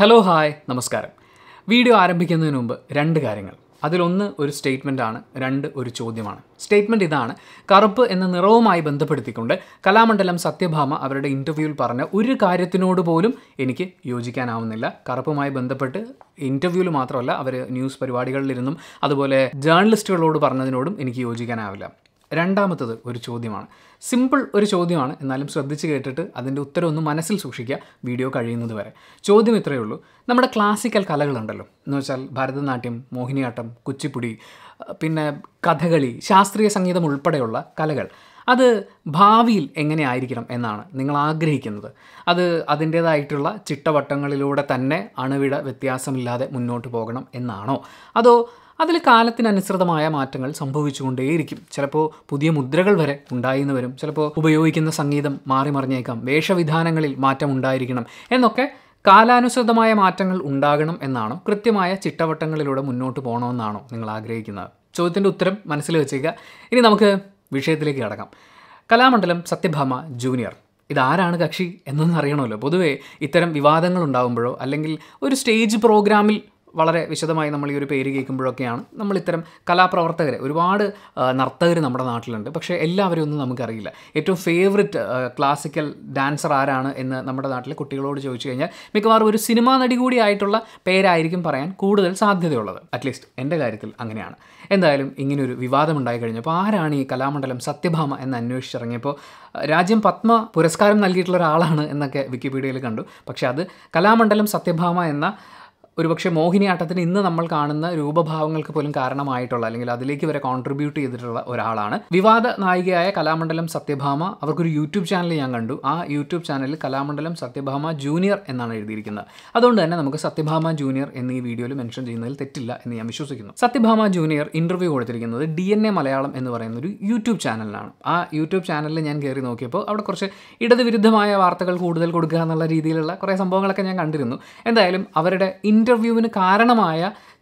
hello hi നമസ്കാരം video ആരംഭിക്കുന്നതിന് മുമ്പ് രണ്ട് കാര്യങ്ങൾ അതിലൊന്ന് ഒരു സ്റ്റേറ്റ്മെൻ്റ് ആണ് രണ്ട് ഒരു ചോദ്യമാണ് സ്റ്റേറ്റ്മെൻറ്റ് ഇതാണ് കറുപ്പ് എന്ന നിറവുമായി ബന്ധപ്പെടുത്തിക്കൊണ്ട് കലാമണ്ഡലം സത്യഭാമ അവരുടെ ഇൻ്റർവ്യൂവിൽ പറഞ്ഞ ഒരു കാര്യത്തിനോട് പോലും എനിക്ക് യോജിക്കാനാവുന്നില്ല കറുപ്പുമായി ബന്ധപ്പെട്ട് ഇൻ്റർവ്യൂവിൽ മാത്രമല്ല അവർ ന്യൂസ് പരിപാടികളിലിരുന്നും അതുപോലെ ജേർണലിസ്റ്റുകളോട് പറഞ്ഞതിനോടും എനിക്ക് യോജിക്കാനാവില്ല രണ്ടാമത്തത് ഒരു ചോദ്യമാണ് സിമ്പിൾ ഒരു ചോദ്യമാണ് എന്നാലും ശ്രദ്ധിച്ച് കേട്ടിട്ട് അതിൻ്റെ ഉത്തരം ഒന്ന് മനസ്സിൽ സൂക്ഷിക്കുക വീഡിയോ കഴിയുന്നത് വരെ ചോദ്യം ഇത്രയേ ഉള്ളൂ നമ്മുടെ ക്ലാസിക്കൽ കലകളുണ്ടല്ലോ എന്ന് വെച്ചാൽ ഭരതനാട്യം മോഹിനിയാട്ടം കുച്ചിപ്പുടി പിന്നെ കഥകളി ശാസ്ത്രീയ സംഗീതം ഉൾപ്പെടെയുള്ള കലകൾ അത് ഭാവിയിൽ എങ്ങനെയായിരിക്കണം എന്നാണ് നിങ്ങൾ ആഗ്രഹിക്കുന്നത് അത് അതിൻ്റേതായിട്ടുള്ള ചിട്ടവട്ടങ്ങളിലൂടെ തന്നെ അണുവിട വ്യത്യാസമില്ലാതെ മുന്നോട്ട് പോകണം എന്നാണോ അതോ അതിൽ കാലത്തിനനുസൃതമായ മാറ്റങ്ങൾ സംഭവിച്ചുകൊണ്ടേയിരിക്കും ചിലപ്പോൾ പുതിയ മുദ്രകൾ വരെ ഉണ്ടായിന്ന് വരും ചിലപ്പോൾ ഉപയോഗിക്കുന്ന സംഗീതം മാറി മറിഞ്ഞേക്കാം വേഷവിധാനങ്ങളിൽ മാറ്റം ഉണ്ടായിരിക്കണം എന്നൊക്കെ കാലാനുസൃതമായ മാറ്റങ്ങൾ ഉണ്ടാകണം എന്നാണോ കൃത്യമായ ചിട്ടവട്ടങ്ങളിലൂടെ മുന്നോട്ട് പോകണമെന്നാണോ നിങ്ങൾ ആഗ്രഹിക്കുന്നത് ചോദ്യത്തിൻ്റെ ഉത്തരം മനസ്സിൽ വെച്ചേക്കുക ഇനി നമുക്ക് വിഷയത്തിലേക്ക് കടക്കാം കലാമണ്ഡലം സത്യഭാമ ജൂനിയർ ഇതാരാണ് കക്ഷി എന്നൊന്നും അറിയണമല്ലോ പൊതുവേ ഇത്തരം വിവാദങ്ങൾ ഉണ്ടാകുമ്പോഴോ അല്ലെങ്കിൽ ഒരു സ്റ്റേജ് പ്രോഗ്രാമിൽ വളരെ വിശദമായി നമ്മൾ ഈ ഒരു പേര് കേൾക്കുമ്പോഴൊക്കെയാണ് നമ്മൾ ഇത്തരം കലാപ്രവർത്തകർ ഒരുപാട് നർത്തകർ നമ്മുടെ നാട്ടിലുണ്ട് പക്ഷേ എല്ലാവരും ഒന്നും നമുക്കറിയില്ല ഏറ്റവും ഫേവറിറ്റ് ക്ലാസിക്കൽ ഡാൻസർ ആരാണ് എന്ന് നമ്മുടെ നാട്ടിലെ കുട്ടികളോട് ചോദിച്ചു കഴിഞ്ഞാൽ മിക്കവാറും ഒരു സിനിമാ നടി കൂടി ആയിട്ടുള്ള പേരായിരിക്കും പറയാൻ കൂടുതൽ സാധ്യതയുള്ളത് അറ്റ്ലീസ്റ്റ് എൻ്റെ കാര്യത്തിൽ അങ്ങനെയാണ് എന്തായാലും ഇങ്ങനൊരു വിവാദമുണ്ടായി കഴിഞ്ഞപ്പോൾ ആരാണ് ഈ കലാമണ്ഡലം സത്യഭാമ എന്ന് അന്വേഷിച്ചിറങ്ങിയപ്പോൾ രാജ്യം പത്മ പുരസ്കാരം നൽകിയിട്ടുള്ള ഒരാളാണ് എന്നൊക്കെ വിക്കിപീഡിയയിൽ കണ്ടു പക്ഷേ അത് കലാമണ്ഡലം സത്യഭാമ എന്ന ഒരുപക്ഷെ മോഹിനിയാട്ടത്തിന് ഇന്ന് നമ്മൾ കാണുന്ന രൂപഭാവങ്ങൾക്ക് പോലും കാരണമായിട്ടുള്ള അല്ലെങ്കിൽ അതിലേക്ക് വരെ കോൺട്രിബ്യൂട്ട് ചെയ്തിട്ടുള്ള ഒരാളാണ് വിവാദ നായികയായ കലാമണ്ഡലം സത്യഭാമ അവർക്കൊരു യൂട്യൂബ് ചാനൽ ഞാൻ കണ്ടു ആ യൂട്യൂബ് ചാനലിൽ കലാമണ്ഡലം സത്യഭാമ ജൂനിയർ എന്നാണ് എഴുതിയിരിക്കുന്നത് അതുകൊണ്ട് തന്നെ നമുക്ക് സത്യഭാമ ജൂനിയർ എന്നീ ഈ വീഡിയോയിൽ മെൻഷൻ ചെയ്യുന്നതിൽ തെറ്റില്ല എന്ന് ഞാൻ വിശ്വസിക്കുന്നു സത്യഭാമ ജൂനിയർ ഇന്റർവ്യൂ കൊടുത്തിരിക്കുന്നത് ഡി എൻ എ മലയാളം എന്ന് പറയുന്ന ഒരു യൂട്യൂബ് ചാനലിലാണ് ആ യൂട്യൂബ് ചാനലിൽ ഞാൻ കയറി നോക്കിയപ്പോൾ അവിടെ കുറച്ച് ഇടതുവിരുദ്ധമായ വാർത്തകൾ കൂടുതൽ കൊടുക്കുക എന്നുള്ള രീതിയിലുള്ള കുറേ സംഭവങ്ങളൊക്കെ ഞാൻ കണ്ടിരുന്നു എന്തായാലും അവരുടെ ഇൻ ഇൻ്റർവ്യൂവിന് കാരണമായ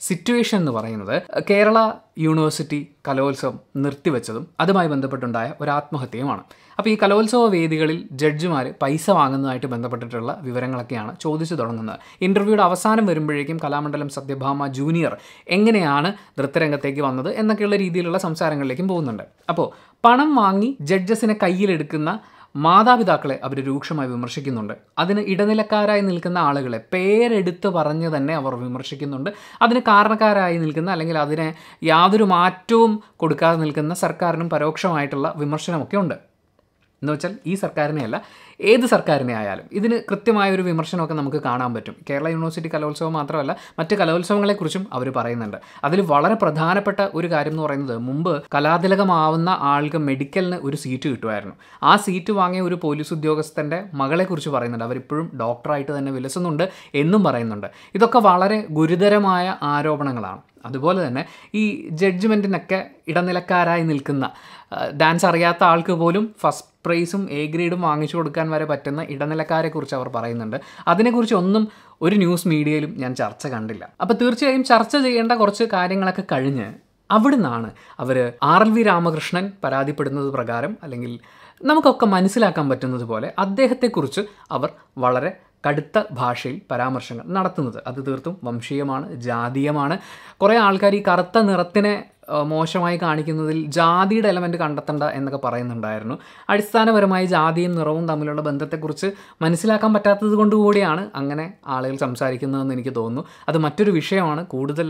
സിറ്റുവേഷൻ എന്ന് പറയുന്നത് കേരള യൂണിവേഴ്സിറ്റി കലോത്സവം നിർത്തിവെച്ചതും അതുമായി ബന്ധപ്പെട്ടുണ്ടായ ഒരു ആത്മഹത്യയുമാണ് അപ്പോൾ ഈ കലോത്സവ വേദികളിൽ ജഡ്ജിമാർ പൈസ വാങ്ങുന്നതായിട്ട് ബന്ധപ്പെട്ടിട്ടുള്ള വിവരങ്ങളൊക്കെയാണ് ചോദിച്ചു തുടങ്ങുന്നത് ഇൻ്റർവ്യൂയുടെ അവസാനം വരുമ്പോഴേക്കും കലാമണ്ഡലം സത്യഭാമ ജൂനിയർ എങ്ങനെയാണ് നൃത്തരംഗത്തേക്ക് വന്നത് എന്നൊക്കെയുള്ള രീതിയിലുള്ള സംസാരങ്ങളിലേക്കും പോകുന്നുണ്ട് അപ്പോൾ പണം വാങ്ങി ജഡ്ജസിനെ കയ്യിലെടുക്കുന്ന മാതാപിതാക്കളെ അവർ രൂക്ഷമായി വിമർശിക്കുന്നുണ്ട് അതിന് ഇടനിലക്കാരായി നിൽക്കുന്ന ആളുകളെ പേരെടുത്ത് പറഞ്ഞ് തന്നെ അവർ വിമർശിക്കുന്നുണ്ട് അതിന് കാരണക്കാരായി നിൽക്കുന്ന അല്ലെങ്കിൽ അതിനെ യാതൊരു മാറ്റവും കൊടുക്കാതെ നിൽക്കുന്ന സർക്കാരിനും പരോക്ഷമായിട്ടുള്ള വിമർശനമൊക്കെ ഉണ്ട് എന്ന് വെച്ചാൽ ഈ സർക്കാരിനെയല്ല ഏത് സർക്കാരിനെ ആയാലും ഇതിന് കൃത്യമായ ഒരു വിമർശനമൊക്കെ നമുക്ക് കാണാൻ പറ്റും കേരള യൂണിവേഴ്സിറ്റി കലോത്സവം മാത്രമല്ല മറ്റ് കലോത്സവങ്ങളെക്കുറിച്ചും അവർ പറയുന്നുണ്ട് അതിൽ വളരെ പ്രധാനപ്പെട്ട ഒരു കാര്യം എന്ന് പറയുന്നത് മുമ്പ് കലാതിലകമാവുന്ന ആൾക്ക് മെഡിക്കലിന് ഒരു സീറ്റ് കിട്ടുമായിരുന്നു ആ സീറ്റ് വാങ്ങിയ ഒരു പോലീസ് ഉദ്യോഗസ്ഥൻ്റെ മകളെക്കുറിച്ച് പറയുന്നുണ്ട് അവരിപ്പോഴും ഡോക്ടറായിട്ട് തന്നെ വിലസുന്നുണ്ട് എന്നും പറയുന്നുണ്ട് ഇതൊക്കെ വളരെ ഗുരുതരമായ ആരോപണങ്ങളാണ് അതുപോലെ തന്നെ ഈ ജഡ്ജ്മെൻറ്റിനൊക്കെ ഇടനിലക്കാരായി നിൽക്കുന്ന ഡാൻസ് അറിയാത്ത ആൾക്ക് പോലും ഫസ്റ്റ് പ്രൈസും എ ഗ്രേഡും വാങ്ങിച്ചു കൊടുക്കാൻ ഉണ്ടാക്കാൻ വരെ പറ്റുന്ന ഇടനിലക്കാരെക്കുറിച്ച് അവർ പറയുന്നുണ്ട് അതിനെക്കുറിച്ച് ഒന്നും ഒരു ന്യൂസ് മീഡിയയിലും ഞാൻ ചർച്ച കണ്ടില്ല അപ്പോൾ തീർച്ചയായും ചർച്ച ചെയ്യേണ്ട കുറച്ച് കാര്യങ്ങളൊക്കെ കഴിഞ്ഞ് അവിടുന്നാണ് അവർ ആർ എൽ വി രാമകൃഷ്ണൻ പരാതിപ്പെടുന്നത് പ്രകാരം അല്ലെങ്കിൽ നമുക്കൊക്കെ മനസ്സിലാക്കാൻ പറ്റുന്നത് പോലെ അദ്ദേഹത്തെക്കുറിച്ച് അവർ വളരെ കടുത്ത ഭാഷയിൽ പരാമർശങ്ങൾ നടത്തുന്നത് അത് തീർത്തും വംശീയമാണ് ജാതീയമാണ് കുറേ ആൾക്കാർ ഈ കറുത്ത നിറത്തിനെ മോശമായി കാണിക്കുന്നതിൽ ജാതിയുടെ എലമെൻറ്റ് കണ്ടെത്തണ്ട എന്നൊക്കെ പറയുന്നുണ്ടായിരുന്നു അടിസ്ഥാനപരമായി ജാതിയും നിറവും തമ്മിലുള്ള ബന്ധത്തെക്കുറിച്ച് മനസ്സിലാക്കാൻ പറ്റാത്തത് കൊണ്ടുകൂടിയാണ് അങ്ങനെ ആളുകൾ സംസാരിക്കുന്നതെന്ന് എനിക്ക് തോന്നുന്നു അത് മറ്റൊരു വിഷയമാണ് കൂടുതൽ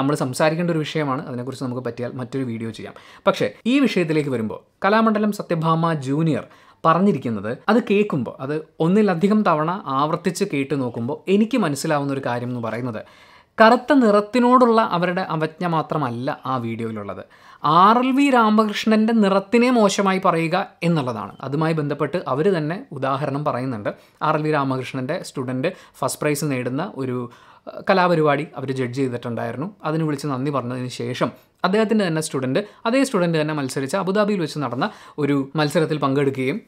നമ്മൾ സംസാരിക്കേണ്ട ഒരു വിഷയമാണ് അതിനെക്കുറിച്ച് നമുക്ക് പറ്റിയാൽ മറ്റൊരു വീഡിയോ ചെയ്യാം പക്ഷേ ഈ വിഷയത്തിലേക്ക് വരുമ്പോൾ കലാമണ്ഡലം സത്യഭാമ ജൂനിയർ പറഞ്ഞിരിക്കുന്നത് അത് കേൾക്കുമ്പോൾ അത് ഒന്നിലധികം തവണ ആവർത്തിച്ച് കേട്ടു നോക്കുമ്പോൾ എനിക്ക് മനസ്സിലാവുന്ന ഒരു കാര്യം എന്ന് പറയുന്നത് കറുത്ത നിറത്തിനോടുള്ള അവരുടെ അവജ്ഞ മാത്രമല്ല ആ വീഡിയോയിലുള്ളത് ആർ എൽ വി രാമകൃഷ്ണൻ്റെ നിറത്തിനെ മോശമായി പറയുക എന്നുള്ളതാണ് അതുമായി ബന്ധപ്പെട്ട് അവർ തന്നെ ഉദാഹരണം പറയുന്നുണ്ട് ആർ എൽ വി രാമകൃഷ്ണൻ്റെ സ്റ്റുഡൻറ്റ് ഫസ്റ്റ് പ്രൈസ് നേടുന്ന ഒരു കലാപരിപാടി അവർ ജഡ്ജ് ചെയ്തിട്ടുണ്ടായിരുന്നു അതിന് വിളിച്ച് നന്ദി പറഞ്ഞതിന് ശേഷം അദ്ദേഹത്തിൻ്റെ തന്നെ സ്റ്റുഡൻറ്റ് അതേ സ്റ്റുഡൻറ്റ് തന്നെ മത്സരിച്ച് അബുദാബിയിൽ വെച്ച് നടന്ന ഒരു മത്സരത്തിൽ പങ്കെടുക്കുകയും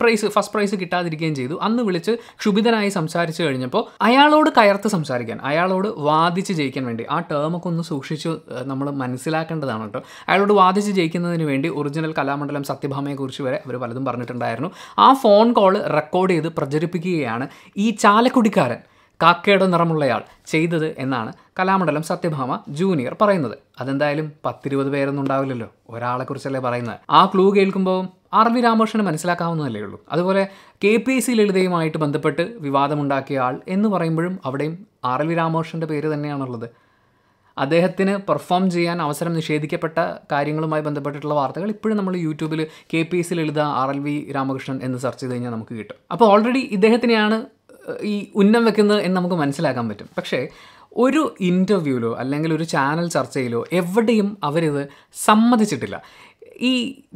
പ്രൈസ് ഫസ്റ്റ് പ്രൈസ് കിട്ടാതിരിക്കുകയും ചെയ്തു അന്ന് വിളിച്ച് ക്ഷുഭിതനായി സംസാരിച്ചു കഴിഞ്ഞപ്പോൾ അയാളോട് കയർത്ത് സംസാരിക്കാൻ അയാളോട് വാദിച്ച് ജയിക്കാൻ വേണ്ടി ആ ടേമൊക്കെ ഒന്ന് സൂക്ഷിച്ച് നമ്മൾ മനസ്സിലാക്കേണ്ടതാണ് കേട്ടോ അയാളോട് വാദിച്ച് ജയിക്കുന്നതിന് വേണ്ടി ഒറിജിനൽ കലാമണ്ഡലം സത്യഭാമയെക്കുറിച്ച് വരെ അവർ പലതും പറഞ്ഞിട്ടുണ്ടായിരുന്നു ആ ഫോൺ കോൾ റെക്കോർഡ് ചെയ്ത് പ്രചരിപ്പിക്കുകയാണ് ഈ ചാലക്കുടിക്കാരൻ കാക്കയുടെ നിറമുള്ളയാൾ ചെയ്തത് എന്നാണ് കലാമണ്ഡലം സത്യഭാമ ജൂനിയർ പറയുന്നത് അതെന്തായാലും പത്തിരുപത് പേരൊന്നും ഉണ്ടാവില്ലല്ലോ ഒരാളെക്കുറിച്ചല്ലേ പറയുന്നത് ആ ക്ലൂ കേൾക്കുമ്പോൾ ആർ വി രാമകൃഷ്ണന് മനസ്സിലാക്കാവുന്നതല്ലേ ഉള്ളൂ അതുപോലെ കെ പി എസ് സി ലളിതയുമായിട്ട് ബന്ധപ്പെട്ട് വിവാദമുണ്ടാക്കിയ ആൾ എന്ന് പറയുമ്പോഴും അവിടെയും ആർ വി രാമകൃഷ്ണൻ്റെ പേര് തന്നെയാണുള്ളത് അദ്ദേഹത്തിന് പെർഫോം ചെയ്യാൻ അവസരം നിഷേധിക്കപ്പെട്ട കാര്യങ്ങളുമായി ബന്ധപ്പെട്ടിട്ടുള്ള വാർത്തകൾ ഇപ്പോഴും നമ്മൾ യൂട്യൂബിൽ K P S C Lalitha R L V Ramakrishnan എന്ന് സെർച്ച് ചെയ്ത് കഴിഞ്ഞാൽ നമുക്ക് കിട്ടും അപ്പോൾ ഓൾറെഡി ഇദ്ദേഹത്തിനെയാണ് ഈ ഉന്നം വെക്കുന്നത് എന്ന് നമുക്ക് മനസ്സിലാക്കാൻ പറ്റും പക്ഷേ ഒരു ഇൻ്റർവ്യൂവിലോ അല്ലെങ്കിൽ ഒരു ചാനൽ ചർച്ചയിലോ എവിടെയും അവരിത് സമ്മതിച്ചിട്ടില്ല ഈ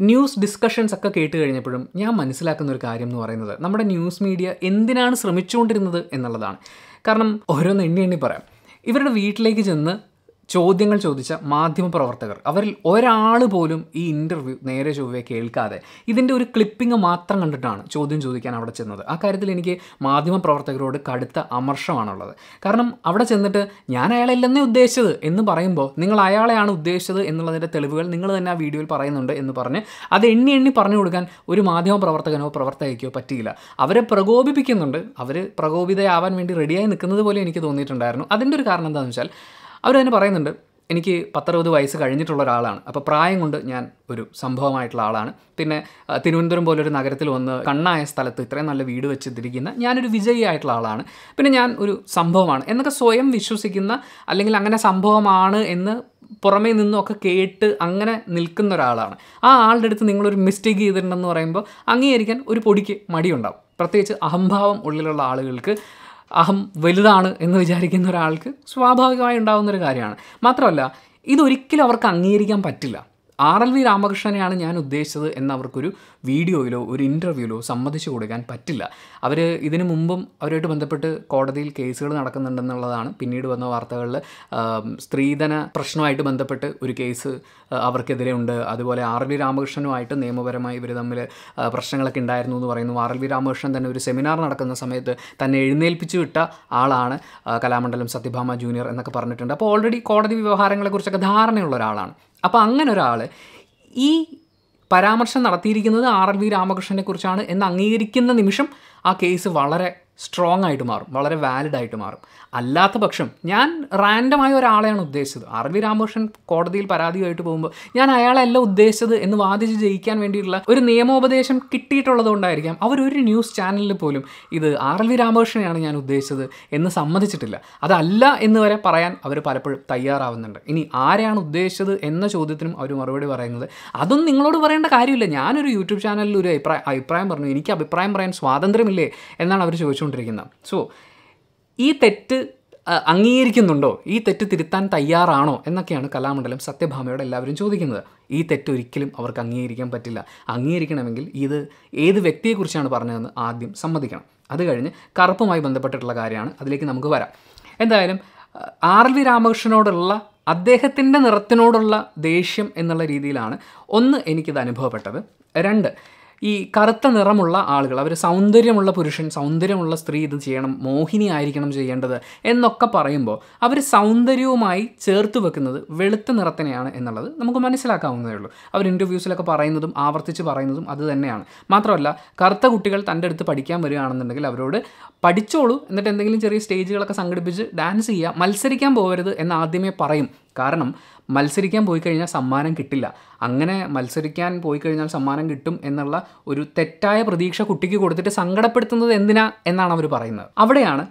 ന്യൂസ് ഡിസ്കഷൻസ് ഒക്കെ കേട്ട് കഴിഞ്ഞപ്പോഴും ഞാൻ മനസ്സിലാക്കുന്ന ഒരു കാര്യം എന്ന് പറയുന്നത് നമ്മുടെ ന്യൂസ് മീഡിയ എന്തിനാണ് ശ്രമിച്ചുകൊണ്ടിരുന്നത് എന്നുള്ളതാണ് കാരണം ഓരോന്ന് എണ്ണി എണ്ണി പറയാം ഇവരുടെ വീട്ടിലേക്ക് ചെന്ന് ചോദ്യങ്ങൾ ചോദിച്ച മാധ്യമപ്രവർത്തകർ അവരിൽ ഒരാൾ പോലും ഈ ഇൻ്റർവ്യൂ നേരെ ചൊവ്വേ കേൾക്കാതെ ഇതിൻ്റെ ഒരു ക്ലിപ്പിംഗ് മാത്രം കണ്ടിട്ടാണ് ചോദ്യം ചോദിക്കാൻ അവിടെ ചെന്നത് ആ കാര്യത്തിൽ എനിക്ക് മാധ്യമപ്രവർത്തകരോട് കടുത്ത അമർഷമാണുള്ളത് കാരണം അവിടെ ചെന്നിട്ട് ഞാൻ അയാളല്ലെന്നേ ഉദ്ദേശിച്ചത് എന്ന് പറയുമ്പോൾ നിങ്ങൾ അയാളെയാണ് ഉദ്ദേശിച്ചത് എന്നുള്ളതിൻ്റെ തെളിവുകൾ നിങ്ങൾ തന്നെ ആ വീഡിയോയിൽ പറയുന്നുണ്ട് എന്ന് പറഞ്ഞ് അത് എണ്ണി എണ്ണി പറഞ്ഞു കൊടുക്കാൻ ഒരു മാധ്യമപ്രവർത്തകനോ പ്രവർത്തകയ്ക്കോ പറ്റിയില്ല അവരെ പ്രകോപിപ്പിക്കുന്നുണ്ട് അവർ പ്രകോപിതയാവാൻ വേണ്ടി റെഡിയായി നിൽക്കുന്നത് പോലെ എനിക്ക് തോന്നിയിട്ടുണ്ടായിരുന്നു അതിൻ്റെ ഒരു കാരണം എന്താണെന്ന് വെച്ചാൽ അവർ തന്നെ പറയുന്നുണ്ട് എനിക്ക് പത്തറുപത് വയസ്സ് കഴിഞ്ഞിട്ടുള്ള ഒരാളാണ് അപ്പോൾ പ്രായം കൊണ്ട് ഞാൻ ഒരു സംഭവമായിട്ടുള്ള ആളാണ് പിന്നെ തിരുവനന്തപുരം പോലൊരു നഗരത്തിൽ വന്ന് കണ്ണായ സ്ഥലത്ത് ഇത്രയും നല്ല വീട് വെച്ചിരിക്കുന്ന ഞാനൊരു വിജയിയായിട്ടുള്ള ആളാണ് പിന്നെ ഞാൻ ഒരു സംഭവമാണ് എന്നൊക്കെ സ്വയം വിശ്വസിക്കുന്ന അല്ലെങ്കിൽ അങ്ങനെ സംഭവമാണ് എന്ന് പുറമേ നിന്നൊക്കെ കേട്ട് അങ്ങനെ നിൽക്കുന്ന ഒരാളാണ് ആ ആളുടെ അടുത്ത് നിങ്ങളൊരു മിസ്റ്റേക്ക് ചെയ്തിട്ടുണ്ടെന്ന് പറയുമ്പോൾ അംഗീകരിക്കാൻ ഒരു പൊടിക്ക് മടിയുണ്ടാവും പ്രത്യേകിച്ച് അഹംഭാവം ഉള്ളിലുള്ള ആളുകൾക്ക് അഹം വലുതാണ് എന്ന് വിചാരിക്കുന്ന ഒരാൾക്ക് സ്വാഭാവികമായി ഉണ്ടാകുന്നൊരു കാര്യമാണ് മാത്രമല്ല ഇതൊരിക്കലും അവർക്ക് അംഗീകരിക്കാൻ പറ്റില്ല ആർ എൽ വി രാമകൃഷ്ണനെയാണ് ഞാൻ ഉദ്ദേശിച്ചത് എന്ന് അവർക്കൊരു വീഡിയോയിലോ ഒരു ഇൻ്റർവ്യൂയിലോ സമ്മതിച്ചു കൊടുക്കാൻ പറ്റില്ല അവർ ഇതിനു മുമ്പും അവരുമായിട്ട് ബന്ധപ്പെട്ട് കോടതിയിൽ കേസുകൾ നടക്കുന്നുണ്ടെന്നുള്ളതാണ് പിന്നീട് വന്ന വാർത്തകളിൽ സ്ത്രീധന പ്രശ്നമായിട്ട് ബന്ധപ്പെട്ട് ഒരു കേസ് അവർക്കെതിരെ ഉണ്ട് അതുപോലെ ആർ വി രാമകൃഷ്ണനുമായിട്ട് നിയമപരമായി ഇവർ തമ്മിൽ പ്രശ്നങ്ങളൊക്കെ ഉണ്ടായിരുന്നു എന്ന് പറയുന്നു ആർ എൽ വി രാമകൃഷ്ണൻ തന്നെ ഒരു സെമിനാർ നടക്കുന്ന സമയത്ത് തന്നെ എഴുന്നേൽപ്പിച്ചു വിട്ട ആളാണ് കലാമണ്ഡലം സത്യഭാമ ജൂനിയർ എന്നൊക്കെ പറഞ്ഞിട്ടുണ്ട് അപ്പോൾ ഓൾറെഡി കോടതി വ്യവഹാരങ്ങളെക്കുറിച്ചൊക്കെ ധാരണയുള്ള ഒരാളാണ് അപ്പോൾ അങ്ങനെ ഒരാൾ ഈ പരാമർശം നടത്തിയിരിക്കുന്നത് ആർ എൽ വി രാമകൃഷ്ണനെ കുറിച്ചാണ് എന്ന് അംഗീകരിക്കുന്ന നിമിഷം ആ കേസ് വളരെ സ്ട്രോങ് ആയിട്ട് മാറും വളരെ വാലിഡ് ആയിട്ട് മാറും അല്ലാത്ത പക്ഷം ഞാൻ റാൻഡമായ ഒരാളെയാണ് ഉദ്ദേശിച്ചത് ആർ വി രാമകൃഷ്ണൻ കോടതിയിൽ പരാതിയായിട്ട് പോകുമ്പോൾ ഞാൻ അയാളെല്ലാം ഉദ്ദേശിച്ചത് എന്ന് വാദിച്ച് ജയിക്കാൻ വേണ്ടിയിട്ടുള്ള ഒരു നിയമോപദേശം കിട്ടിയിട്ടുള്ളതുകൊണ്ടായിരിക്കാം അവരൊരു ന്യൂസ് ചാനലിൽ പോലും ഇത് ആർ എൽ വി രാമകൃഷ്ണനെയാണ് ഞാൻ ഉദ്ദേശിച്ചത് എന്ന് സമ്മതിച്ചിട്ടില്ല അതല്ല എന്ന് വരെ പറയാൻ അവർ പലപ്പോഴും തയ്യാറാവുന്നുണ്ട് ഇനി ആരെയാണ് ഉദ്ദേശിച്ചത് എന്ന ചോദ്യത്തിനും അവർ മറുപടി പറയുന്നത് അതൊന്നും നിങ്ങളോട് പറയേണ്ട കാര്യമില്ല ഞാനൊരു യൂട്യൂബ് ചാനലിൽ ഒരു അഭിപ്രായം അഭിപ്രായം പറഞ്ഞു എനിക്ക് അഭിപ്രായം പറയാൻ സ്വാതന്ത്ര്യമില്ലേ എന്നാണ് അവർ ചോദിച്ചു ചെയ്തുകൊണ്ടിരിക്കുന്നത് സോ ഈ തെറ്റ് അംഗീകരിക്കുന്നുണ്ടോ ഈ തെറ്റ് തിരുത്താൻ തയ്യാറാണോ എന്നൊക്കെയാണ് കലാമണ്ഡലം സത്യഭാമയോട് എല്ലാവരും ചോദിക്കുന്നത് ഈ തെറ്റ് ഒരിക്കലും അവർക്ക് അംഗീകരിക്കാൻ പറ്റില്ല അംഗീകരിക്കണമെങ്കിൽ ഇത് ഏത് വ്യക്തിയെക്കുറിച്ചാണ് പറഞ്ഞതെന്ന് ആദ്യം സമ്മതിക്കണം അത് കഴിഞ്ഞ് കറുപ്പുമായി ബന്ധപ്പെട്ടിട്ടുള്ള കാര്യമാണ് അതിലേക്ക് നമുക്ക് വരാം എന്തായാലും ആർ വി രാമകൃഷ്ണനോടുള്ള അദ്ദേഹത്തിൻ്റെ നിറത്തിനോടുള്ള ദേഷ്യം എന്നുള്ള രീതിയിലാണ് ഒന്ന് എനിക്കിത് അനുഭവപ്പെട്ടത് രണ്ട് ഈ കറുത്ത നിറമുള്ള ആളുകൾ അവർ സൗന്ദര്യമുള്ള പുരുഷൻ സൗന്ദര്യമുള്ള സ്ത്രീ ഇത് ചെയ്യണം മോഹിനി ആയിരിക്കണം ചെയ്യേണ്ടത് എന്നൊക്കെ പറയുമ്പോൾ അവർ സൗന്ദര്യവുമായി ചേർത്ത് വെക്കുന്നത് വെളുത്ത നിറത്തിനെയാണ് എന്നുള്ളത് നമുക്ക് മനസ്സിലാക്കാവുന്നതേ ഉള്ളൂ അവർ ഇൻ്റർവ്യൂസിലൊക്കെ പറയുന്നതും ആവർത്തിച്ച് പറയുന്നതും അത് തന്നെയാണ് മാത്രമല്ല കറുത്ത കുട്ടികൾ തൻ്റെ അടുത്ത് പഠിക്കാൻ വരികയാണെന്നുണ്ടെങ്കിൽ അവരോട് പഠിച്ചോളൂ എന്നിട്ട് എന്തെങ്കിലും ചെറിയ സ്റ്റേജുകളൊക്കെ സംഘടിപ്പിച്ച് ഡാൻസ് ചെയ്യുക മത്സരിക്കാൻ പോകരുത് എന്ന് ആദ്യമേ പറയും കാരണം മത്സരിക്കാൻ പോയി കഴിഞ്ഞാൽ സമ്മാനം കിട്ടില്ല അങ്ങനെ മത്സരിക്കാൻ പോയി കഴിഞ്ഞാൽ സമ്മാനം കിട്ടും എന്നുള്ള ഒരു തെറ്റായ പ്രതീക്ഷ കുട്ടിക്ക് കൊടുത്തിട്ട് സങ്കടപ്പെടുത്തുന്നത് എന്തിനാ എന്നാണ് അവർ പറയുന്നത് അവിടെയാണ്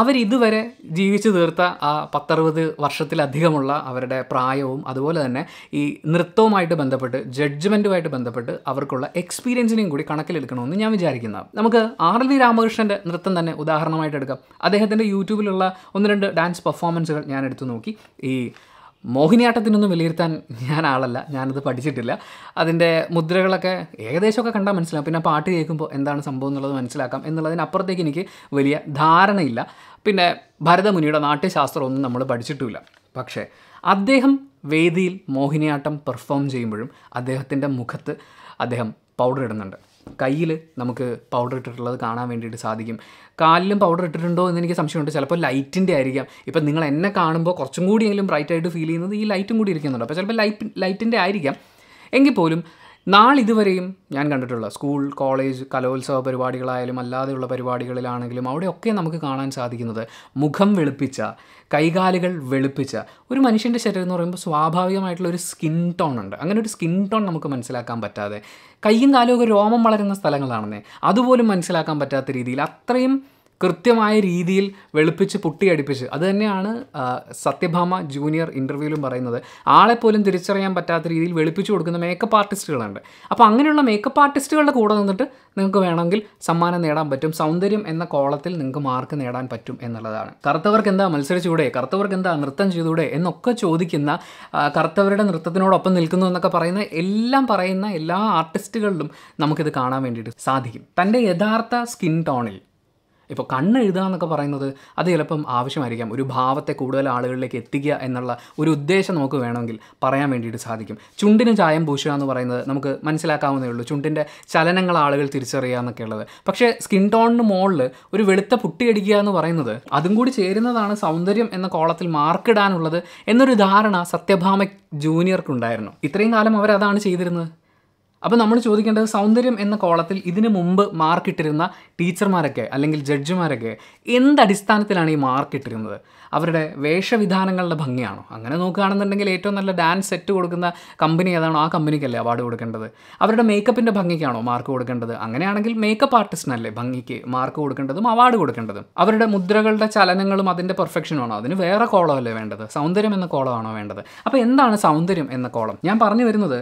അവരിതുവരെ ജീവിച്ചു തീർത്ത ആ പത്തറുപത് വർഷത്തിലധികമുള്ള അവരുടെ പ്രായവും അതുപോലെ തന്നെ ഈ നൃത്തവുമായിട്ട് ബന്ധപ്പെട്ട് ജഡ്ജ്മെൻറ്റുമായിട്ട് ബന്ധപ്പെട്ട് അവർക്കുള്ള എക്സ്പീരിയൻസിനെയും കൂടി കണക്കിലെടുക്കണമെന്ന് ഞാൻ വിചാരിക്കുന്നത് നമുക്ക് ആർ എൽ വി രാമകൃഷ്ണൻ്റെ നൃത്തം തന്നെ ഉദാഹരണമായിട്ട് എടുക്കാം അദ്ദേഹത്തിൻ്റെ യൂട്യൂബിലുള്ള ഒന്ന് രണ്ട് ഡാൻസ് പെർഫോമൻസുകൾ ഞാൻ എടുത്തു നോക്കി ഈ മോഹിനിയാട്ടത്തിനൊന്നും വിലയിരുത്താൻ ഞാൻ ആളല്ല ഞാനത് പഠിച്ചിട്ടില്ല അതിൻ്റെ മുദ്രകളൊക്കെ ഏകദേശമൊക്കെ കണ്ടാൽ മനസ്സിലാവും പിന്നെ പാട്ട് കേൾക്കുമ്പോൾ എന്താണ് സംഭവം എന്നുള്ളത് മനസ്സിലാക്കാം എന്നുള്ളതിനപ്പുറത്തേക്ക് എനിക്ക് വലിയ ധാരണയില്ല പിന്നെ ഭരതമുനിയുടെ നാട്യശാസ്ത്രമൊന്നും നമ്മൾ പഠിച്ചിട്ടുമില്ല പക്ഷേ അദ്ദേഹം വേദിയിൽ മോഹിനിയാട്ടം പെർഫോം ചെയ്യുമ്പോഴും അദ്ദേഹത്തിൻ്റെ മുഖത്ത് അദ്ദേഹം പൗഡർ ഇടുന്നുണ്ട് കയ്യിൽ നമുക്ക് പൗഡർ ഇട്ടിട്ടുള്ളത് കാണാൻ വേണ്ടിയിട്ട് സാധിക്കും കാലിലും പൗഡർ ഇട്ടിട്ടുണ്ടോ എന്ന് എനിക്ക് സംശയമുണ്ട് ചിലപ്പോൾ ലൈറ്റിൻ്റെ ആയിരിക്കാം ഇപ്പം നിങ്ങൾ എന്നെ കാണുമ്പോൾ കുറച്ചും കൂടിയെങ്കിലും ബ്രൈറ്റായിട്ട് ഫീൽ ചെയ്യുന്നത് ഈ ലൈറ്റും കൂടി ഇരിക്കുന്നുണ്ട് അപ്പോൾ ചിലപ്പോൾ ലൈറ്റ് ലൈറ്റിൻ്റെ ആയിരിക്കാം എങ്കിൽ പോലും നാളിതുവരെയും ഞാൻ കണ്ടിട്ടുള്ള സ്കൂൾ കോളേജ് കലോത്സവ പരിപാടികളായാലും അല്ലാതെയുള്ള പരിപാടികളിലാണെങ്കിലും അവിടെയൊക്കെ നമുക്ക് കാണാൻ സാധിക്കുന്നത് മുഖം വെളുപ്പിച്ച കൈകാലുകൾ വെളുപ്പിച്ച ഒരു മനുഷ്യൻ്റെ ശരീരം എന്ന് പറയുമ്പോൾ സ്വാഭാവികമായിട്ടുള്ള ഒരു സ്കിൻ ടോൺ ഉണ്ട് അങ്ങനെ ഒരു സ്കിൻ ടോൺ നമുക്ക് മനസ്സിലാക്കാൻ പറ്റാതെ കൈയും കാലും ഒക്കെ രോമം വളരുന്ന സ്ഥലങ്ങളാണെന്നേ അതുപോലും മനസ്സിലാക്കാൻ പറ്റാത്ത രീതിയിൽ അത്രയും കൃത്യമായ രീതിയിൽ വെളുപ്പിച്ച് പൊട്ടിയടിപ്പിച്ച് അത് തന്നെയാണ് സത്യഭാമ ജൂനിയർ ഇൻ്റർവ്യൂവിലും പറയുന്നത് ആളെ പോലും തിരിച്ചറിയാൻ പറ്റാത്ത രീതിയിൽ വെളുപ്പിച്ച് കൊടുക്കുന്ന മേക്കപ്പ് ആർട്ടിസ്റ്റുകളുണ്ട് അപ്പോൾ അങ്ങനെയുള്ള മേക്കപ്പ് ആർട്ടിസ്റ്റുകളുടെ കൂടെ നിന്നിട്ട് നിങ്ങൾക്ക് വേണമെങ്കിൽ സമ്മാനം നേടാൻ പറ്റും സൗന്ദര്യം എന്ന കോളത്തിൽ നിങ്ങൾക്ക് മാർക്ക് നേടാൻ പറ്റും എന്നുള്ളതാണ് കറുത്തവർക്ക് എന്താ മത്സരിച്ചുകൂടെ കറുത്തവർക്ക് എന്താ നൃത്തം ചെയ്തുകൂടെ എന്നൊക്കെ ചോദിക്കുന്ന കറുത്തവരുടെ നൃത്തത്തിനോടൊപ്പം നിൽക്കുന്നു എന്നൊക്കെ പറയുന്ന എല്ലാം പറയുന്ന എല്ലാ ആർട്ടിസ്റ്റുകളിലും നമുക്കിത് കാണാൻ വേണ്ടിയിട്ട് സാധിക്കും തൻ്റെ യഥാർത്ഥ സ്കിൻ ടോണിൽ ഇപ്പോൾ കണ്ണ് എഴുതുക എന്നൊക്കെ പറയുന്നത് അത് ചിലപ്പം ആവശ്യമായിരിക്കാം ഒരു ഭാവത്തെ കൂടുതൽ ആളുകളിലേക്ക് എത്തിക്കുക എന്നുള്ള ഒരു ഉദ്ദേശം നമുക്ക് വേണമെങ്കിൽ പറയാൻ വേണ്ടിയിട്ട് സാധിക്കും ചുണ്ടിന് ചായം പൂശുക എന്ന് പറയുന്നത് നമുക്ക് മനസ്സിലാക്കാവുന്നേ ഉള്ളൂ ചുണ്ടിൻ്റെ ചലനങ്ങൾ ആളുകൾ തിരിച്ചറിയുക എന്നൊക്കെ ഉള്ളത് പക്ഷേ സ്കിൻ ടോണിന് മുകളിൽ ഒരു വെളുത്ത പുട്ടിയടിക്കുക എന്ന് പറയുന്നത് അതും കൂടി ചേരുന്നതാണ് സൗന്ദര്യം എന്ന കോളത്തിൽ മാർക്കിടാനുള്ളത് എന്നൊരു ധാരണ സത്യഭാമ ജൂനിയർക്കുണ്ടായിരുന്നു ഇത്രയും കാലം അവരതാണ് ചെയ്തിരുന്നത് അപ്പോൾ നമ്മൾ ചോദിക്കേണ്ടത് സൗന്ദര്യം എന്ന കോളത്തിൽ ഇതിനു മുമ്പ് മാർക്ക് ഇട്ടിരുന്ന ടീച്ചർമാരൊക്കെ അല്ലെങ്കിൽ ജഡ്ജിമാരൊക്കെ എന്തടിസ്ഥാനത്തിലാണ് ഈ മാർക്ക് ഇട്ടിരുന്നത് അവരുടെ വേഷവിധാനങ്ങളുടെ ഭംഗിയാണോ അങ്ങനെ നോക്കുകയാണെന്നുണ്ടെങ്കിൽ ഏറ്റവും നല്ല ഡാൻസ് സെറ്റ് കൊടുക്കുന്ന കമ്പനി ഏതാണോ ആ കമ്പനിക്കല്ലേ അവാർഡ് കൊടുക്കേണ്ടത് അവരുടെ മേക്കപ്പിൻ്റെ ഭംഗിക്കാണോ മാർക്ക് കൊടുക്കേണ്ടത് അങ്ങനെയാണെങ്കിൽ മേക്കപ്പ് ആർട്ടിസ്റ്റിനല്ലേ ഭംഗിക്ക് മാർക്ക് കൊടുക്കേണ്ടതും അവാർഡ് കൊടുക്കേണ്ടതും അവരുടെ മുദ്രകളുടെ ചലനങ്ങളും അതിൻ്റെ പെർഫെക്ഷനുമാണോ അതിന് വേറെ കോളമല്ലേ വേണ്ടത് സൗന്ദര്യം എന്ന കോളമാണോ വേണ്ടത് അപ്പോൾ എന്താണ് സൗന്ദര്യം എന്ന കോളം ഞാൻ പറഞ്ഞു വരുന്നത്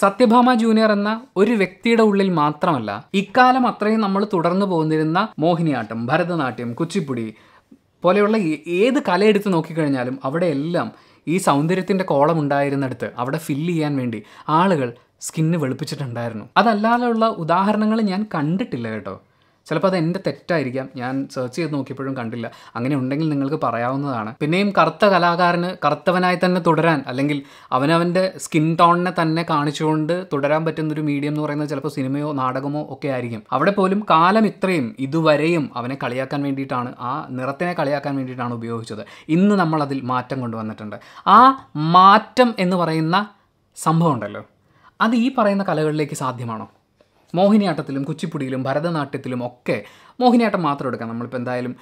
സത്യഭാമ ജൂനിയർ എന്ന ഒരു വ്യക്തിയുടെ ഉള്ളിൽ മാത്രമല്ല ഇക്കാലം അത്രയും നമ്മൾ തുടർന്നു പോകുന്നിരുന്ന മോഹിനിയാട്ടം ഭരതനാട്യം കുച്ചിപ്പുടി പോലെയുള്ള ഏത് എടുത്ത് നോക്കിക്കഴിഞ്ഞാലും അവിടെയെല്ലാം ഈ സൗന്ദര്യത്തിൻ്റെ കോളം ഉണ്ടായിരുന്നിടത്ത് അവിടെ ഫില്ല് ചെയ്യാൻ വേണ്ടി ആളുകൾ സ്കിന്ന് വെളുപ്പിച്ചിട്ടുണ്ടായിരുന്നു അതല്ലാതെയുള്ള ഉദാഹരണങ്ങൾ ഞാൻ കണ്ടിട്ടില്ല കേട്ടോ ചിലപ്പോൾ അത് എൻ്റെ തെറ്റായിരിക്കാം ഞാൻ സെർച്ച് ചെയ്ത് നോക്കിയപ്പോഴും കണ്ടില്ല അങ്ങനെ ഉണ്ടെങ്കിൽ നിങ്ങൾക്ക് പറയാവുന്നതാണ് പിന്നെയും കറുത്ത കലാകാരന് കറുത്തവനായി തന്നെ തുടരാൻ അല്ലെങ്കിൽ അവനവൻ്റെ സ്കിൻ ടോണിനെ തന്നെ കാണിച്ചുകൊണ്ട് തുടരാൻ പറ്റുന്ന ഒരു മീഡിയം എന്ന് പറയുന്നത് ചിലപ്പോൾ സിനിമയോ നാടകമോ ഒക്കെ ആയിരിക്കും അവിടെ പോലും കാലം ഇത്രയും ഇതുവരെയും അവനെ കളിയാക്കാൻ വേണ്ടിയിട്ടാണ് ആ നിറത്തിനെ കളിയാക്കാൻ വേണ്ടിയിട്ടാണ് ഉപയോഗിച്ചത് ഇന്ന് നമ്മൾ അതിൽ മാറ്റം കൊണ്ടുവന്നിട്ടുണ്ട് ആ മാറ്റം എന്ന് പറയുന്ന സംഭവം ഉണ്ടല്ലോ അത് ഈ പറയുന്ന കലകളിലേക്ക് സാധ്യമാണോ മോഹിനിയാട്ടത്തിലും കുച്ചിപ്പുടിയിലും ഭരതനാട്യത്തിലും ഒക്കെ മോഹിനിയാട്ടം മാത്രം എടുക്കാം നമ്മളിപ്പോൾ എന്തായാലും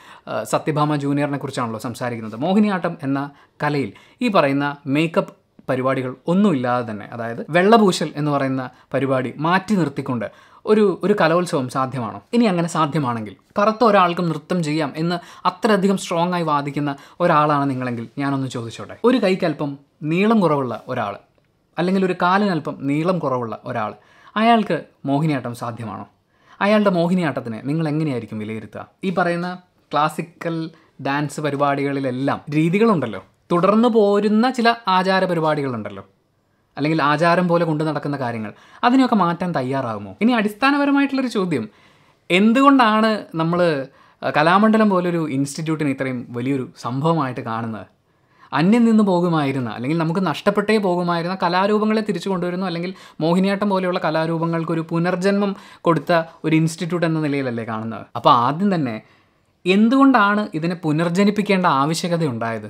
സത്യഭാമ ജൂനിയറിനെ കുറിച്ചാണല്ലോ സംസാരിക്കുന്നത് മോഹിനിയാട്ടം എന്ന കലയിൽ ഈ പറയുന്ന മേക്കപ്പ് പരിപാടികൾ ഒന്നുമില്ലാതെ തന്നെ അതായത് വെള്ളപൂശൽ എന്ന് പറയുന്ന പരിപാടി മാറ്റി നിർത്തിക്കൊണ്ട് ഒരു ഒരു കലോത്സവം സാധ്യമാണോ ഇനി അങ്ങനെ സാധ്യമാണെങ്കിൽ പുറത്ത് ഒരാൾക്കും നൃത്തം ചെയ്യാം എന്ന് അത്രയധികം സ്ട്രോങ് ആയി വാദിക്കുന്ന ഒരാളാണ് നിങ്ങളെങ്കിൽ ഞാനൊന്ന് ചോദിച്ചോട്ടെ ഒരു കൈക്കൽപ്പം നീളം കുറവുള്ള ഒരാൾ അല്ലെങ്കിൽ ഒരു കാലിനൽപ്പം നീളം കുറവുള്ള ഒരാൾ അയാൾക്ക് മോഹിനിയാട്ടം സാധ്യമാണോ അയാളുടെ മോഹിനിയാട്ടത്തിന് നിങ്ങൾ എങ്ങനെയായിരിക്കും വിലയിരുത്തുക ഈ പറയുന്ന ക്ലാസിക്കൽ ഡാൻസ് പരിപാടികളിലെല്ലാം രീതികളുണ്ടല്ലോ തുടർന്ന് പോരുന്ന ചില ആചാര പരിപാടികളുണ്ടല്ലോ അല്ലെങ്കിൽ ആചാരം പോലെ കൊണ്ടു നടക്കുന്ന കാര്യങ്ങൾ അതിനെയൊക്കെ മാറ്റാൻ തയ്യാറാകുമോ ഇനി അടിസ്ഥാനപരമായിട്ടുള്ളൊരു ചോദ്യം എന്തുകൊണ്ടാണ് നമ്മൾ കലാമണ്ഡലം പോലൊരു ഇൻസ്റ്റിറ്റ്യൂട്ടിന് ഇത്രയും വലിയൊരു സംഭവമായിട്ട് കാണുന്നത് അന്യം നിന്ന് പോകുമായിരുന്ന അല്ലെങ്കിൽ നമുക്ക് നഷ്ടപ്പെട്ടേ പോകുമായിരുന്ന കലാരൂപങ്ങളെ തിരിച്ചു കൊണ്ടുവരുന്നു അല്ലെങ്കിൽ മോഹിനിയാട്ടം പോലെയുള്ള ഒരു പുനർജന്മം കൊടുത്ത ഒരു ഇൻസ്റ്റിറ്റ്യൂട്ട് എന്ന നിലയിലല്ലേ കാണുന്നത് അപ്പോൾ ആദ്യം തന്നെ എന്തുകൊണ്ടാണ് ഇതിനെ പുനർജനിപ്പിക്കേണ്ട ആവശ്യകത ഉണ്ടായത്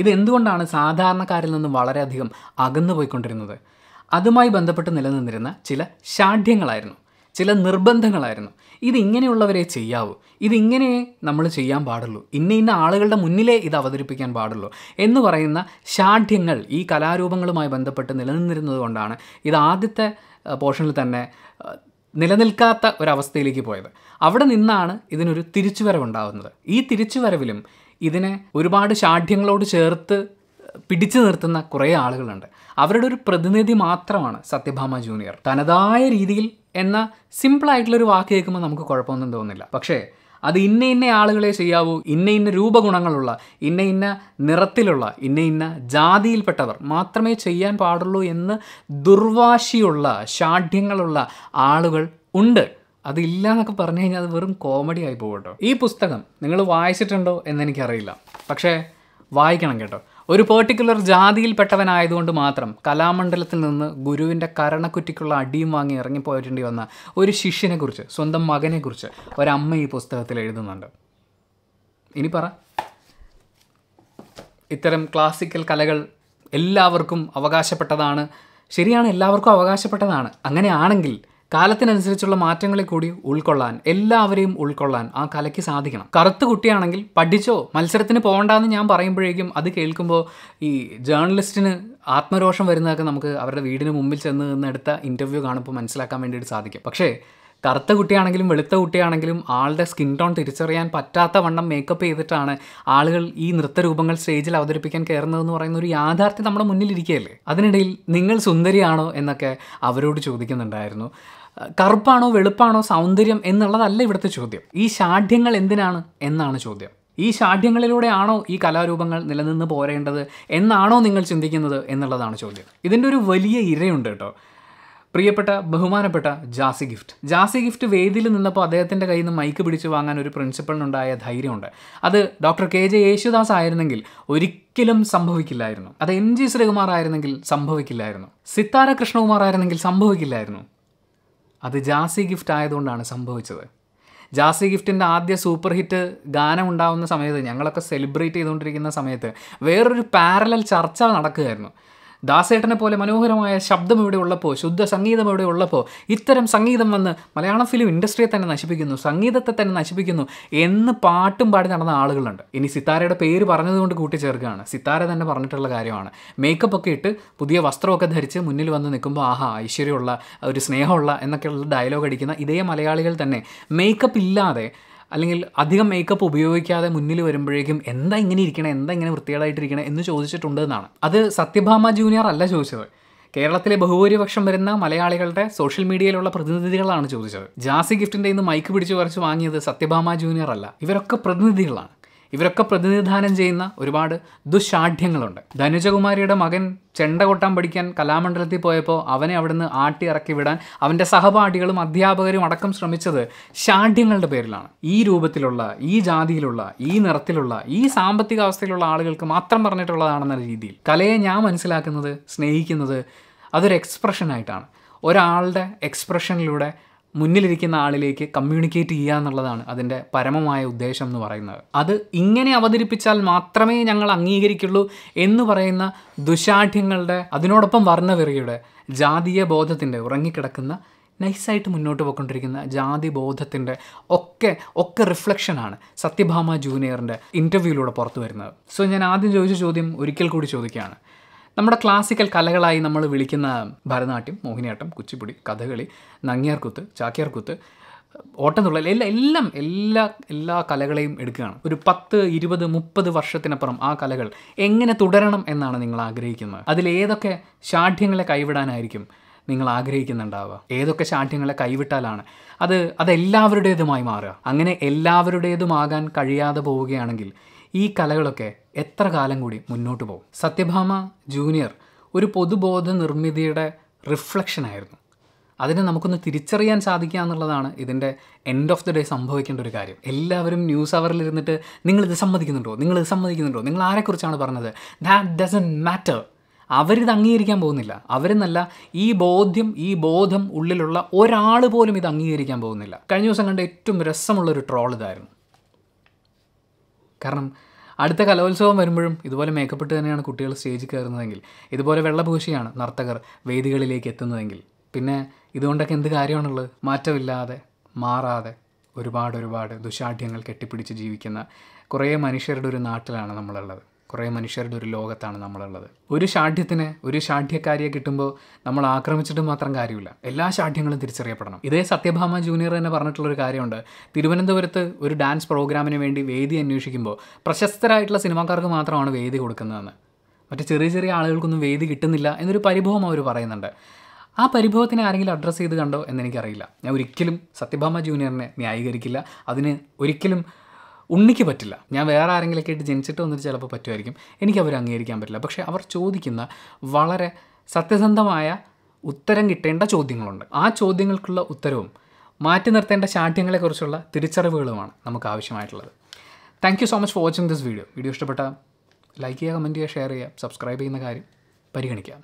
ഇത് എന്തുകൊണ്ടാണ് സാധാരണക്കാരിൽ നിന്നും വളരെയധികം അകന്നു പോയിക്കൊണ്ടിരുന്നത് അതുമായി ബന്ധപ്പെട്ട് നിലനിന്നിരുന്ന ചില ഷാഠ്യങ്ങളായിരുന്നു ചില നിർബന്ധങ്ങളായിരുന്നു ഇതിങ്ങനെയുള്ളവരെ ചെയ്യാവൂ ഇതിങ്ങനെ നമ്മൾ ചെയ്യാൻ പാടുള്ളൂ ഇന്ന ഇന്ന ആളുകളുടെ മുന്നിലേ ഇത് അവതരിപ്പിക്കാൻ പാടുള്ളൂ എന്ന് പറയുന്ന ഷാഠ്യങ്ങൾ ഈ കലാരൂപങ്ങളുമായി ബന്ധപ്പെട്ട് നിലനിന്നിരുന്നത് കൊണ്ടാണ് ഇത് ആദ്യത്തെ പോർഷനിൽ തന്നെ നിലനിൽക്കാത്ത ഒരവസ്ഥയിലേക്ക് പോയത് അവിടെ നിന്നാണ് ഇതിനൊരു തിരിച്ചുവരവുണ്ടാകുന്നത് ഈ തിരിച്ചുവരവിലും ഇതിനെ ഒരുപാട് ഷാഠ്യങ്ങളോട് ചേർത്ത് പിടിച്ചു നിർത്തുന്ന കുറേ ആളുകളുണ്ട് അവരുടെ ഒരു പ്രതിനിധി മാത്രമാണ് സത്യഭാമ ജൂനിയർ തനതായ രീതിയിൽ എന്ന സിമ്പിളായിട്ടുള്ളൊരു വാക്ക് കേൾക്കുമ്പോൾ നമുക്ക് കുഴപ്പമൊന്നും തോന്നില്ല പക്ഷേ അത് ഇന്ന ഇന്ന ആളുകളെ ചെയ്യാവൂ ഇന്ന ഇന്ന രൂപഗുണങ്ങളുള്ള ഇന്ന ഇന്ന നിറത്തിലുള്ള ഇന്ന ഇന്ന ജാതിയിൽപ്പെട്ടവർ മാത്രമേ ചെയ്യാൻ പാടുള്ളൂ എന്ന് ദുർവാശിയുള്ള ഷാഠ്യങ്ങളുള്ള ആളുകൾ ഉണ്ട് അതില്ല എന്നൊക്കെ പറഞ്ഞു കഴിഞ്ഞാൽ അത് വെറും കോമഡി ആയി പോകട്ടോ ഈ പുസ്തകം നിങ്ങൾ വായിച്ചിട്ടുണ്ടോ എന്നെനിക്കറിയില്ല പക്ഷേ വായിക്കണം കേട്ടോ ഒരു പെർട്ടിക്കുലർ ജാതിയിൽപ്പെട്ടവനായതുകൊണ്ട് മാത്രം കലാമണ്ഡലത്തിൽ നിന്ന് ഗുരുവിൻ്റെ കരണക്കുറ്റിക്കുള്ള അടിയും വാങ്ങി ഇറങ്ങിപ്പോയിട്ടേണ്ടി വന്ന ഒരു ശിഷ്യനെക്കുറിച്ച് സ്വന്തം മകനെക്കുറിച്ച് ഒരമ്മ ഈ പുസ്തകത്തിൽ എഴുതുന്നുണ്ട് ഇനി പറ ഇത്തരം ക്ലാസിക്കൽ കലകൾ എല്ലാവർക്കും അവകാശപ്പെട്ടതാണ് ശരിയാണ് എല്ലാവർക്കും അവകാശപ്പെട്ടതാണ് അങ്ങനെയാണെങ്കിൽ കാലത്തിനനുസരിച്ചുള്ള മാറ്റങ്ങളെ കൂടി ഉൾക്കൊള്ളാൻ എല്ലാവരെയും ഉൾക്കൊള്ളാൻ ആ കലയ്ക്ക് സാധിക്കണം കറുത്ത കുട്ടിയാണെങ്കിൽ പഠിച്ചോ മത്സരത്തിന് പോകണ്ടെന്ന് ഞാൻ പറയുമ്പോഴേക്കും അത് കേൾക്കുമ്പോൾ ഈ ജേർണലിസ്റ്റിന് ആത്മരോഷം വരുന്നതൊക്കെ നമുക്ക് അവരുടെ വീടിന് മുമ്പിൽ ചെന്ന് നിന്നെടുത്ത ഇൻ്റർവ്യൂ കാണുമ്പോൾ മനസ്സിലാക്കാൻ വേണ്ടിയിട്ട് സാധിക്കും പക്ഷേ കറുത്ത കുട്ടിയാണെങ്കിലും വെളുത്ത കുട്ടിയാണെങ്കിലും ആളുടെ സ്കിൻ ടോൺ തിരിച്ചറിയാൻ പറ്റാത്ത വണ്ണം മേക്കപ്പ് ചെയ്തിട്ടാണ് ആളുകൾ ഈ നൃത്തരൂപങ്ങൾ സ്റ്റേജിൽ അവതരിപ്പിക്കാൻ കയറുന്നതെന്ന് പറയുന്ന ഒരു യാഥാർത്ഥ്യം നമ്മുടെ മുന്നിലിരിക്കുകയല്ലേ അതിനിടയിൽ നിങ്ങൾ സുന്ദരിയാണോ എന്നൊക്കെ അവരോട് ചോദിക്കുന്നുണ്ടായിരുന്നു കറുപ്പാണോ വെളുപ്പാണോ സൗന്ദര്യം എന്നുള്ളതല്ല ഇവിടുത്തെ ചോദ്യം ഈ ഷാഢ്യങ്ങൾ എന്തിനാണ് എന്നാണ് ചോദ്യം ഈ ഷാഠ്യങ്ങളിലൂടെയാണോ ഈ കലാരൂപങ്ങൾ നിലനിന്ന് പോരേണ്ടത് എന്നാണോ നിങ്ങൾ ചിന്തിക്കുന്നത് എന്നുള്ളതാണ് ചോദ്യം ഇതിൻ്റെ ഒരു വലിയ ഇരയുണ്ട് കേട്ടോ പ്രിയപ്പെട്ട ബഹുമാനപ്പെട്ട ജാസി ഗിഫ്റ്റ് ജാസി ഗിഫ്റ്റ് വേദിയിൽ നിന്നപ്പോൾ അദ്ദേഹത്തിൻ്റെ കയ്യിൽ നിന്ന് മൈക്ക് പിടിച്ച് വാങ്ങാൻ ഒരു പ്രിൻസിപ്പളിനുണ്ടായ ധൈര്യമുണ്ട് അത് ഡോക്ടർ കെ ജെ യേശുദാസ് ആയിരുന്നെങ്കിൽ ഒരിക്കലും സംഭവിക്കില്ലായിരുന്നു അത് എം ജി ശ്രീകുമാർ ആയിരുന്നെങ്കിൽ സംഭവിക്കില്ലായിരുന്നു സിത്താര കൃഷ്ണകുമാർ ആയിരുന്നെങ്കിൽ സംഭവിക്കില്ലായിരുന്നു അത് ജാസി ഗിഫ്റ്റ് ആയതുകൊണ്ടാണ് സംഭവിച്ചത് ജാസി ഗിഫ്റ്റിൻ്റെ ആദ്യ സൂപ്പർ ഹിറ്റ് ഗാനം ഉണ്ടാവുന്ന സമയത്ത് ഞങ്ങളൊക്കെ സെലിബ്രേറ്റ് ചെയ്തുകൊണ്ടിരിക്കുന്ന സമയത്ത് വേറൊരു പാരലൽ ചർച്ച നടക്കുകയായിരുന്നു ദാസേട്ടനെ പോലെ മനോഹരമായ ശബ്ദം ഇവിടെ ഉള്ളപ്പോൾ ശുദ്ധ സംഗീതം ഇവിടെ ഉള്ളപ്പോൾ ഇത്തരം സംഗീതം വന്ന് മലയാള ഫിലിം ഇൻഡസ്ട്രിയെ തന്നെ നശിപ്പിക്കുന്നു സംഗീതത്തെ തന്നെ നശിപ്പിക്കുന്നു എന്ന് പാട്ടും പാടി നടന്ന ആളുകളുണ്ട് ഇനി സിത്താരയുടെ പേര് പറഞ്ഞതുകൊണ്ട് കൂട്ടിച്ചേർക്കുകയാണ് സിത്താര തന്നെ പറഞ്ഞിട്ടുള്ള കാര്യമാണ് മേക്കപ്പ് ഒക്കെ ഇട്ട് പുതിയ വസ്ത്രമൊക്കെ ധരിച്ച് മുന്നിൽ വന്ന് നിൽക്കുമ്പോൾ ആഹാ ഐശ്വര്യമുള്ള ഒരു സ്നേഹമുള്ള എന്നൊക്കെയുള്ള ഡയലോഗ് അടിക്കുന്ന ഇതേ മലയാളികൾ തന്നെ മേക്കപ്പ് ഇല്ലാതെ അല്ലെങ്കിൽ അധികം മേക്കപ്പ് ഉപയോഗിക്കാതെ മുന്നിൽ വരുമ്പോഴേക്കും എന്താ ഇങ്ങനെ ഇരിക്കണം എന്താ ഇങ്ങനെ വൃത്തികേടായിട്ടിരിക്കണേ എന്ന് ചോദിച്ചിട്ടുണ്ട് എന്നാണ് അത് സത്യഭാമ ജൂനിയർ അല്ല ചോദിച്ചത് കേരളത്തിലെ ബഹുഭൂരിപക്ഷം വരുന്ന മലയാളികളുടെ സോഷ്യൽ മീഡിയയിലുള്ള പ്രതിനിധികളാണ് ചോദിച്ചത് ജാസി ഗിഫ്റ്റിന്റെ ഇന്ന് മൈക്ക് പിടിച്ചു വരച്ച് വാങ്ങിയത് സത്യഭാമ ജൂനിയർ അല്ല ഇവരൊക്കെ പ്രതിനിധികളാണ് ഇവരൊക്കെ പ്രതിനിധാനം ചെയ്യുന്ന ഒരുപാട് ദുശാഠ്യങ്ങളുണ്ട് ധനുജകുമാരിയുടെ മകൻ ചെണ്ട കൊട്ടാൻ പഠിക്കാൻ കലാമണ്ഡലത്തിൽ പോയപ്പോൾ അവനെ അവിടുന്ന് ആട്ടി ഇറക്കി വിടാൻ അവൻ്റെ സഹപാഠികളും അധ്യാപകരും അടക്കം ശ്രമിച്ചത് ഷാഠ്യങ്ങളുടെ പേരിലാണ് ഈ രൂപത്തിലുള്ള ഈ ജാതിയിലുള്ള ഈ നിറത്തിലുള്ള ഈ സാമ്പത്തിക അവസ്ഥയിലുള്ള ആളുകൾക്ക് മാത്രം പറഞ്ഞിട്ടുള്ളതാണെന്ന രീതിയിൽ കലയെ ഞാൻ മനസ്സിലാക്കുന്നത് സ്നേഹിക്കുന്നത് അതൊരു എക്സ്പ്രഷനായിട്ടാണ് ഒരാളുടെ എക്സ്പ്രഷനിലൂടെ മുന്നിലിരിക്കുന്ന ആളിലേക്ക് കമ്മ്യൂണിക്കേറ്റ് ചെയ്യുക എന്നുള്ളതാണ് അതിൻ്റെ പരമമായ ഉദ്ദേശം എന്ന് പറയുന്നത് അത് ഇങ്ങനെ അവതരിപ്പിച്ചാൽ മാത്രമേ ഞങ്ങൾ അംഗീകരിക്കുള്ളൂ എന്ന് പറയുന്ന ദുശാഠ്യങ്ങളുടെ അതിനോടൊപ്പം വർണ്ണവെറിയുടെ ജാതീയ ബോധത്തിൻ്റെ ഉറങ്ങിക്കിടക്കുന്ന നൈസായിട്ട് മുന്നോട്ട് പോയിക്കൊണ്ടിരിക്കുന്ന ജാതി ബോധത്തിൻ്റെ ഒക്കെ ഒക്കെ റിഫ്ലക്ഷനാണ് സത്യഭാമ ജൂനിയറിൻ്റെ ഇൻ്റർവ്യൂവിലൂടെ പുറത്തു വരുന്നത് സോ ഞാൻ ആദ്യം ചോദിച്ച ചോദ്യം ഒരിക്കൽ കൂടി ചോദിക്കുകയാണ് നമ്മുടെ ക്ലാസിക്കൽ കലകളായി നമ്മൾ വിളിക്കുന്ന ഭരതനാട്യം മോഹിനിയാട്ടം കുച്ചിപ്പുടി കഥകളി നങ്ങിയാർക്കുത്ത് ചാക്യാർക്കുത്ത് ഓട്ടംതുള്ളൽ എല്ലാം എല്ലാം എല്ലാ എല്ലാ കലകളെയും എടുക്കുകയാണ് ഒരു പത്ത് ഇരുപത് മുപ്പത് വർഷത്തിനപ്പുറം ആ കലകൾ എങ്ങനെ തുടരണം എന്നാണ് നിങ്ങൾ ആഗ്രഹിക്കുന്നത് അതിലേതൊക്കെ ഷാഠ്യങ്ങളെ കൈവിടാനായിരിക്കും നിങ്ങൾ ആഗ്രഹിക്കുന്നുണ്ടാവുക ഏതൊക്കെ ശാഠ്യങ്ങളെ കൈവിട്ടാലാണ് അത് അതെല്ലാവരുടേതുമായി മാറുക അങ്ങനെ എല്ലാവരുടേതുമാകാൻ കഴിയാതെ പോവുകയാണെങ്കിൽ ഈ കലകളൊക്കെ എത്ര കാലം കൂടി മുന്നോട്ട് പോകും സത്യഭാമ ജൂനിയർ ഒരു പൊതുബോധ നിർമ്മിതിയുടെ റിഫ്ലക്ഷനായിരുന്നു അതിനെ നമുക്കൊന്ന് തിരിച്ചറിയാൻ സാധിക്കുക എന്നുള്ളതാണ് ഇതിൻ്റെ എൻഡ് ഓഫ് ദി ഡേ സംഭവിക്കേണ്ട ഒരു കാര്യം എല്ലാവരും ന്യൂസ് അവറിൽ ഇരുന്നിട്ട് ഇത് സമ്മതിക്കുന്നുണ്ടോ ഇത് സമ്മതിക്കുന്നുണ്ടോ നിങ്ങൾ ആരെക്കുറിച്ചാണ് പറഞ്ഞത് ദാറ്റ് ഡസൻ മാറ്റർ അവരിത് അംഗീകരിക്കാൻ പോകുന്നില്ല അവരെന്നല്ല ഈ ബോധ്യം ഈ ബോധം ഉള്ളിലുള്ള ഒരാൾ പോലും ഇത് അംഗീകരിക്കാൻ പോകുന്നില്ല കഴിഞ്ഞ ദിവസം കണ്ട ഏറ്റവും രസമുള്ളൊരു ട്രോൾ ഇതായിരുന്നു കാരണം അടുത്ത കലോത്സവം വരുമ്പോഴും ഇതുപോലെ മേക്കപ്പെട്ട് തന്നെയാണ് കുട്ടികൾ സ്റ്റേജിൽ കയറുന്നതെങ്കിൽ ഇതുപോലെ വെള്ളപൂശിയാണ് നർത്തകർ വേദികളിലേക്ക് എത്തുന്നതെങ്കിൽ പിന്നെ ഇതുകൊണ്ടൊക്കെ എന്ത് കാര്യമാണുള്ളത് മാറ്റമില്ലാതെ മാറാതെ ഒരുപാട് ഒരുപാട് ദുശാഠ്യങ്ങൾ കെട്ടിപ്പിടിച്ച് ജീവിക്കുന്ന കുറേ മനുഷ്യരുടെ ഒരു നാട്ടിലാണ് നമ്മളുള്ളത് കുറേ മനുഷ്യരുടെ ഒരു ലോകത്താണ് നമ്മളുള്ളത് ഒരു ഷാഠ്യത്തിന് ഒരു ഷാഠ്യക്കാരിയെ കിട്ടുമ്പോൾ നമ്മൾ ആക്രമിച്ചിട്ട് മാത്രം കാര്യമില്ല എല്ലാ ഷാഠ്യങ്ങളും തിരിച്ചറിയപ്പെടണം ഇതേ സത്യഭാമ ജൂനിയർ തന്നെ പറഞ്ഞിട്ടുള്ളൊരു കാര്യമുണ്ട് തിരുവനന്തപുരത്ത് ഒരു ഡാൻസ് പ്രോഗ്രാമിന് വേണ്ടി വേദി അന്വേഷിക്കുമ്പോൾ പ്രശസ്തരായിട്ടുള്ള സിനിമാക്കാർക്ക് മാത്രമാണ് വേദി കൊടുക്കുന്നതെന്ന് മറ്റു ചെറിയ ചെറിയ ആളുകൾക്കൊന്നും വേദി കിട്ടുന്നില്ല എന്നൊരു പരിഭവം അവർ പറയുന്നുണ്ട് ആ പരിഭവത്തിന് ആരെങ്കിലും അഡ്രസ്സ് ചെയ്ത് കണ്ടോ എന്നെനിക്കറിയില്ല ഞാൻ ഒരിക്കലും സത്യഭാമ ജൂനിയറിനെ ന്യായീകരിക്കില്ല അതിന് ഒരിക്കലും ഉണ്ണിക്ക് പറ്റില്ല ഞാൻ വേറെ ആരെങ്കിലൊക്കെ ആയിട്ട് ജനിച്ചിട്ട് വന്നിട്ട് ചിലപ്പോൾ പറ്റുമായിരിക്കും എനിക്ക് അവർ അംഗീകരിക്കാൻ പറ്റില്ല പക്ഷേ അവർ ചോദിക്കുന്ന വളരെ സത്യസന്ധമായ ഉത്തരം കിട്ടേണ്ട ചോദ്യങ്ങളുണ്ട് ആ ചോദ്യങ്ങൾക്കുള്ള ഉത്തരവും മാറ്റി നിർത്തേണ്ട ശാഠ്യങ്ങളെക്കുറിച്ചുള്ള തിരിച്ചറിവുകളുമാണ് നമുക്ക് ആവശ്യമായിട്ടുള്ളത് thank you so much for watching this video video ഇഷ്ടപ്പെട്ട ലൈക്ക് ചെയ്യുക കമൻറ്റ് ചെയ്യുക ഷെയർ ചെയ്യുക സബ്സ്ക്രൈബ് ചെയ്യുന്ന കാര്യം പരിഗണിക്കാം